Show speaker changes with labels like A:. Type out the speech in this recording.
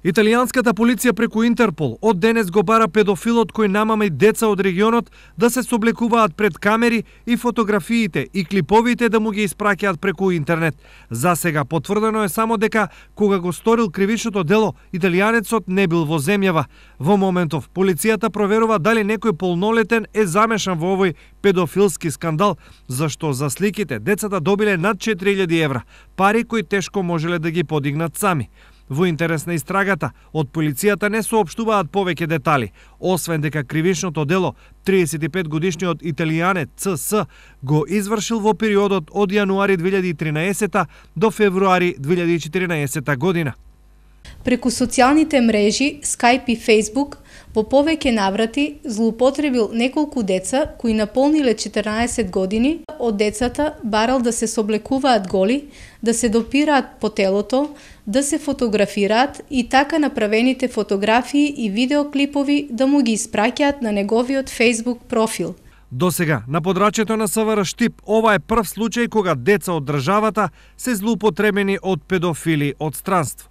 A: Италијанската полиција преку Интерпол од денес го бара педофилот кој намаме деца од регионот да се соблекуваат пред камери и фотографиите и клиповите да му ги испраќаат преку интернет. За сега потврдено е само дека кога го сторил кривишното дело, италијанецот не бил во земјава. Во моментов полицијата проверува дали некој полнолетен е замешан во овој педофилски скандал, зашто за сликите децата добиле над 4000 евра, пари кои тешко можеле да ги подигнат сами. Во интерес на истрагата, од полицијата не сообштуваат повеќе детали, освен дека кривишното дело 35 годишниот италијанец ЦС го извршил во периодот од јануари 2013 до февруари 2014 година.
B: Преку социјалните мрежи, Skype и Facebook, по повеќе наврати злоупотребил неколку деца кои наполниле 14 години, од децата барал да се соблекуваат голи, да се допираат по телото, да се фотографираат и така направените фотографии и видеоклипови да му ги испраќаат на неговиот Facebook профил.
A: До сега, на подрачето на СВР Штип, ова е прв случај кога деца од државата се злоупотребени од педофили од странство.